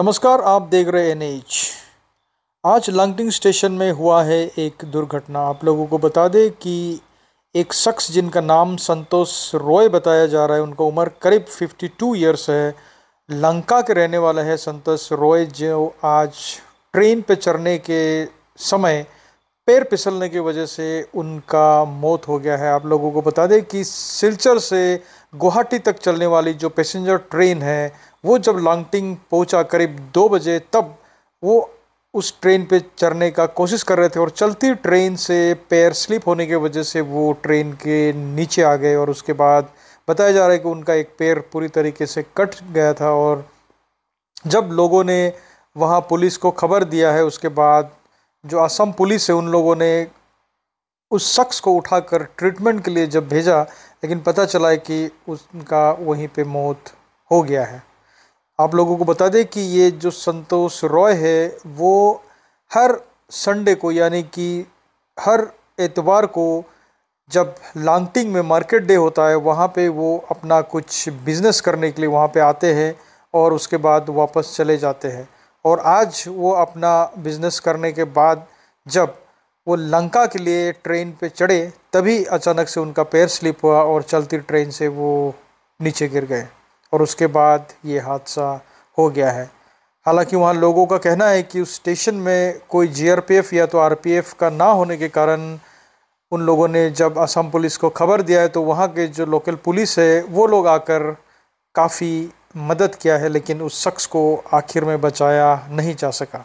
नमस्कार आप देख रहे हैं एन एच आज लंगटिंग स्टेशन में हुआ है एक दुर्घटना आप लोगों को बता दें कि एक शख्स जिनका नाम संतोष रॉय बताया जा रहा है उनका उम्र करीब 52 इयर्स है लंका के रहने वाला है संतोष रॉय जो आज ट्रेन पर चढ़ने के समय पैर फिसलने की वजह से उनका मौत हो गया है आप लोगों को बता दें कि सिलचर से गुवाहाटी तक चलने वाली जो पैसेंजर ट्रेन है वो जब लॉन्गटिंग पहुंचा करीब दो बजे तब वो उस ट्रेन पे चढ़ने का कोशिश कर रहे थे और चलती ट्रेन से पैर स्लिप होने की वजह से वो ट्रेन के नीचे आ गए और उसके बाद बताया जा रहा है कि उनका एक पैर पूरी तरीके से कट गया था और जब लोगों ने वहाँ पुलिस को खबर दिया है उसके बाद जो असम पुलिस है उन लोगों ने उस शख्स को उठाकर ट्रीटमेंट के लिए जब भेजा लेकिन पता चला है कि उनका वहीं पे मौत हो गया है आप लोगों को बता दें कि ये जो संतोष रॉय है वो हर संडे को यानी कि हर एतवार को जब लांगटिंग में मार्केट डे होता है वहाँ पे वो अपना कुछ बिज़नेस करने के लिए वहाँ पे आते हैं और उसके बाद वापस चले जाते हैं और आज वो अपना बिजनेस करने के बाद जब वो लंका के लिए ट्रेन पे चढ़े तभी अचानक से उनका पैर स्लिप हुआ और चलती ट्रेन से वो नीचे गिर गए और उसके बाद ये हादसा हो गया है हालांकि वहाँ लोगों का कहना है कि उस स्टेशन में कोई जीआरपीएफ या तो आरपीएफ का ना होने के कारण उन लोगों ने जब असम पुलिस को खबर दिया है तो वहाँ के जो लोकल पुलिस है वो लोग आकर काफ़ी मदद किया है लेकिन उस शख्स को आखिर में बचाया नहीं जा सका